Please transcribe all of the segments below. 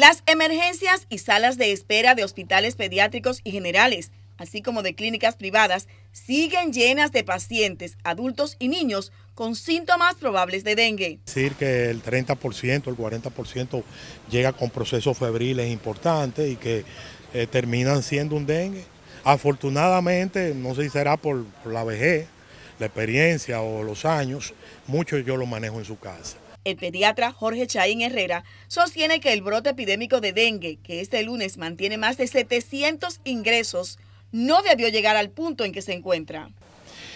Las emergencias y salas de espera de hospitales pediátricos y generales, así como de clínicas privadas, siguen llenas de pacientes, adultos y niños con síntomas probables de dengue. Decir que el 30%, el 40% llega con procesos febriles importantes y que eh, terminan siendo un dengue. Afortunadamente, no sé si será por, la vejez, la experiencia o los años, muchos yo lo manejo en su casa. El pediatra Jorge Chaín Herrera sostiene que el brote epidémico de dengue, que este lunes mantiene más de 700 ingresos, no debió llegar al punto en que se encuentra.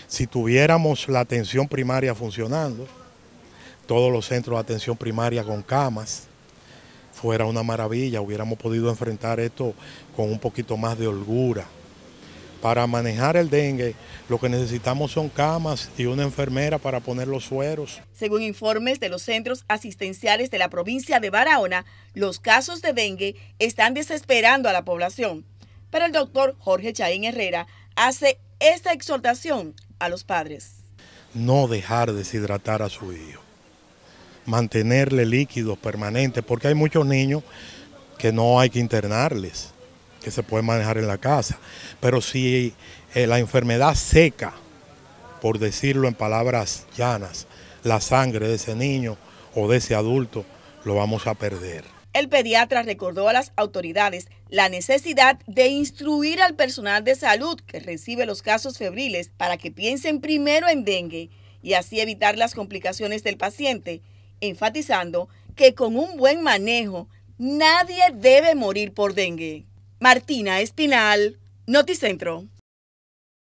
Si tuviéramos la atención primaria funcionando, todos los centros de atención primaria con camas, fuera una maravilla, hubiéramos podido enfrentar esto con un poquito más de holgura. Para manejar el dengue, lo que necesitamos son camas y una enfermera para poner los sueros. Según informes de los centros asistenciales de la provincia de Barahona, los casos de dengue están desesperando a la población. Pero el doctor Jorge Chaín Herrera hace esta exhortación a los padres. No dejar deshidratar a su hijo, mantenerle líquidos permanentes, porque hay muchos niños que no hay que internarles que se puede manejar en la casa. Pero si eh, la enfermedad seca, por decirlo en palabras llanas, la sangre de ese niño o de ese adulto, lo vamos a perder. El pediatra recordó a las autoridades la necesidad de instruir al personal de salud que recibe los casos febriles para que piensen primero en dengue y así evitar las complicaciones del paciente, enfatizando que con un buen manejo nadie debe morir por dengue. Martina Espinal, Noticentro.